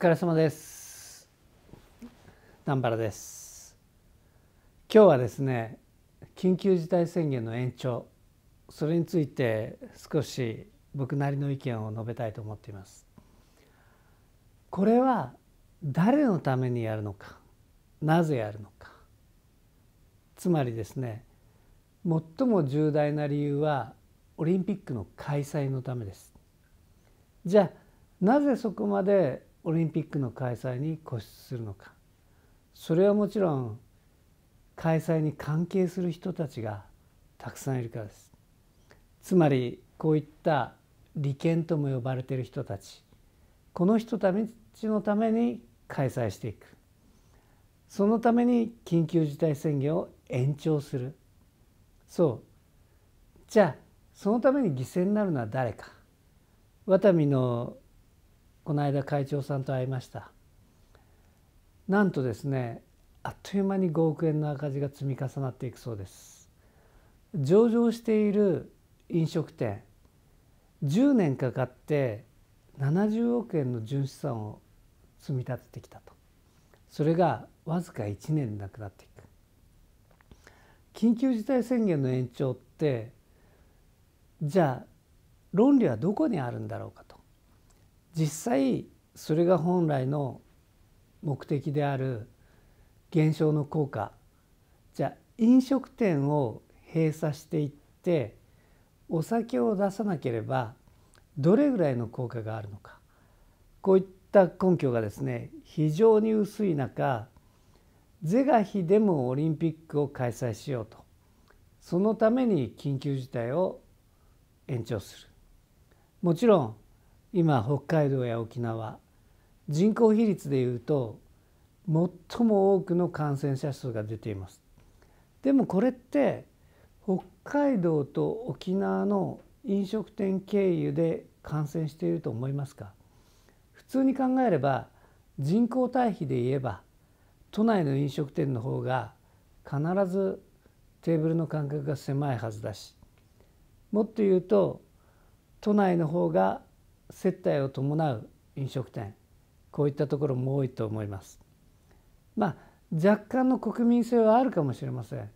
疲れ様です南原です今日はですね緊急事態宣言の延長それについて少し僕なりの意見を述べたいと思っていますこれは誰のためにやるのかなぜやるのかつまりですね最も重大な理由はオリンピックの開催のためですじゃあなぜそこまでオリンピックの開催に固執するのかそれはもちろん開催に関係する人たちがたくさんいるからです。つまりこういった利権とも呼ばれている人たちこの人たちのために開催していくそのために緊急事態宣言を延長するそうじゃあそのために犠牲になるのは誰かワタミのこの間会長さんと会いましたなんとですねあっという間に5億円の赤字が積み重なっていくそうです上場している飲食店10年かかって70億円の純資産を積み立ててきたとそれがわずか1年なくなっていく緊急事態宣言の延長ってじゃあ論理はどこにあるんだろうか実際それが本来の目的である減少の効果じゃあ飲食店を閉鎖していってお酒を出さなければどれぐらいの効果があるのかこういった根拠がですね非常に薄い中是が非でもオリンピックを開催しようとそのために緊急事態を延長するもちろん今北海道や沖縄人口比率でいうと最も多くの感染者数が出ています。でもこれって北海道と沖縄の飲食店経由で感染していると思いますか普通に考えれば人口対比で言えば都内の飲食店の方が必ずテーブルの間隔が狭いはずだしもっと言うと都内の方が接待を伴う飲食店こういったところも多いと思います。まあ若干の国民性はあるかもしれません。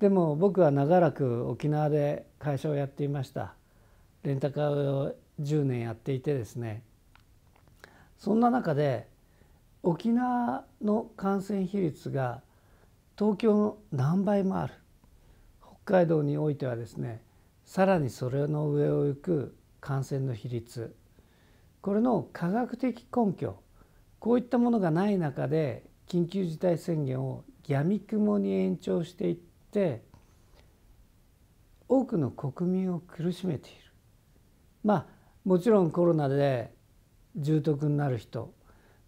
でも僕は長らく沖縄で会社をやっていました。レンタカーを10年やっていてですねそんな中で沖縄の感染比率が東京の何倍もある北海道においてはですねさらにそれの上を行く感染の比率これの科学的根拠こういったものがない中で緊急事態宣言をやみくもに延長していって多くの国民を苦しめているまあもちろんコロナで重篤になる人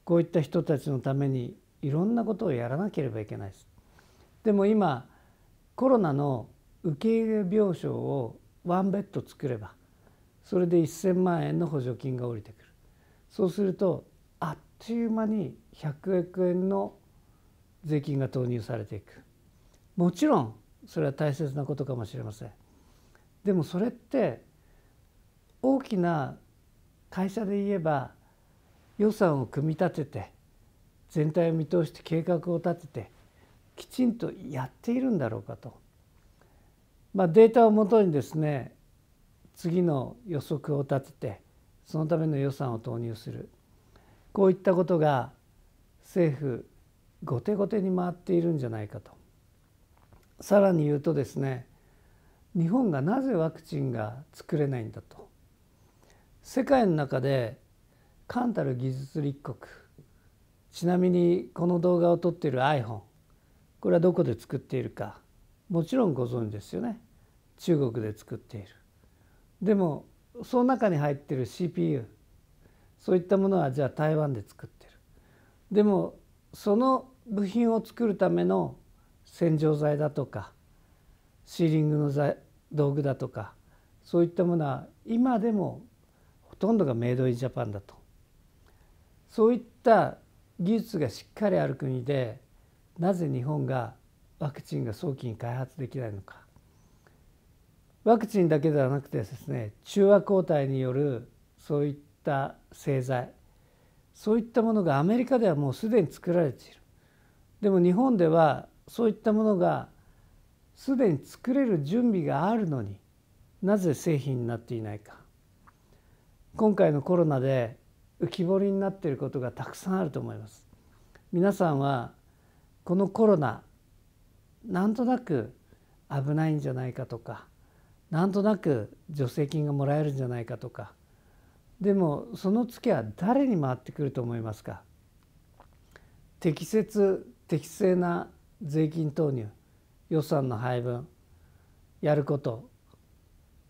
こういった人たちのためにいろんなことをやらなければいけないですでも今コロナの受け入れ病床をワンベッド作ればそれで1,000万円の補助金が下りてくるそうするとあっという間に100億円の税金が投入されていくもちろんそれは大切なことかもしれませんでもそれって大きな会社で言えば予算を組み立てて全体を見通して計画を立ててきちんとやっているんだろうかと、まあ、データをもとにですね次の予測を立ててそのための予算を投入するこういったことが政府後手後手に回っているんじゃないかとさらに言うとですね日本がなぜワクチンが作れないんだと世界の中で冠たる技術立国ちなみにこの動画を撮っている iPhone これはどこで作っているかもちろんご存知ですよね中国で作っているでもその中に入ってる CPU そういったものはじゃあ台湾で作ってるでもその部品を作るための洗浄剤だとかシーリングの道具だとかそういったものは今でもほとんどがメイドインジャパンだとそういった技術がしっかりある国でなぜ日本がワクチンが早期に開発できないのかワクチンだけではなくてですね中和抗体によるそういった製剤そういったものがアメリカではもうすでに作られているでも日本ではそういったものがすでに作れる準備があるのになぜ製品になっていないか今回のコロナで浮き彫りになっていることがたくさんあると思います皆さんはこのコロナなんとなく危ないんじゃないかとかなんとなく助成金がもらえるんじゃないかとかでもその月は誰に回ってくると思いますか適切適正な税金投入予算の配分やること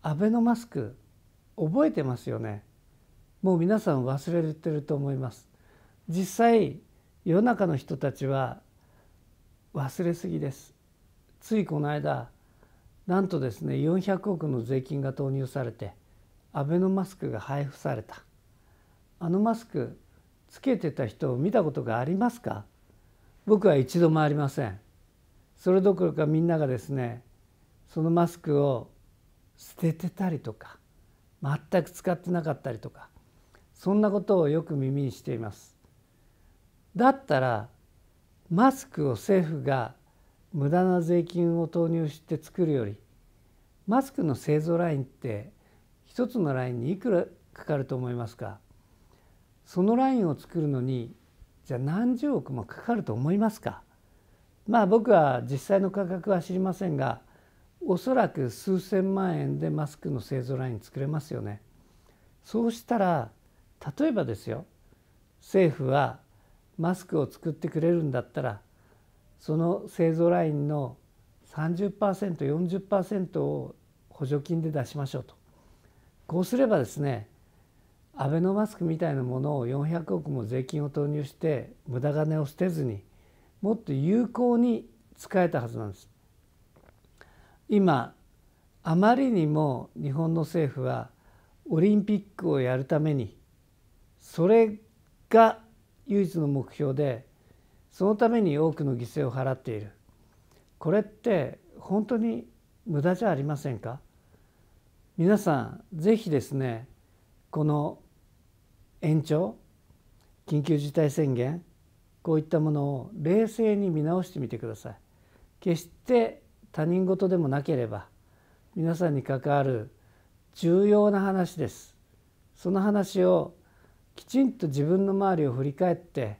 アベノマスク覚えてますよねもう皆さん忘れてると思います実際世の中の人たちは忘れすぎですついこの間なんとですね400億の税金が投入されてアベノマスクが配布されたあのマスクつけてた人を見たことがありますか僕は一度もありませんそれどころかみんながですねそのマスクを捨ててたりとか全く使ってなかったりとかそんなことをよく耳にしていますだったらマスクを政府が無駄な税金を投入して作るよりマスクの製造ラインって一つのラインにいくらかかると思いますかそのラインを作るのにじゃあ何十億もかかると思いますかまあ僕は実際の価格は知りませんがおそらく数千万円でマスクの製造ライン作れますよね。そうしたら例えばですよ政府はマスクを作ってくれるんだったらその製造ラインの 30%40% を補助金で出しましょうとこうすればですねアベノマスクみたいなものを400億も税金を投入して無駄金を捨てずにもっと有効に使えたはずなんです。今あまりにも日本の政府はオリンピックをやるためにそれが唯一の目標でそのために多くの犠牲を払っているこれって本当に無駄じゃありませんか皆さん是非ですねこの延長緊急事態宣言こういったものを冷静に見直してみてください決して他人事でもなければ皆さんに関わる重要な話ですその話をきちんと自分の周りを振り返って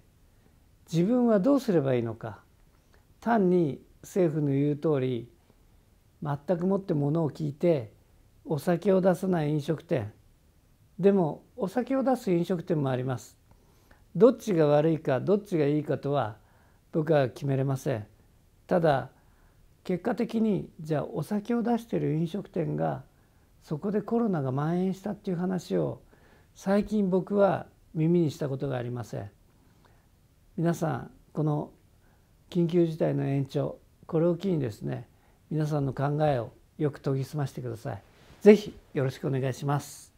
自分はどうすればいいのか単に政府の言う通り全くもってものを聞いてお酒を出さない飲食店でもお酒を出す飲食店もありますどっちが悪いかどっちがいいかとは僕は決めれませんただ結果的にじゃあお酒を出してる飲食店がそこでコロナが蔓延したっていう話を最近僕は耳にしたことがありません皆さんこの緊急事態の延長これを機にですね皆さんの考えをよく研ぎ澄ましてください。ぜひよろしくお願いします。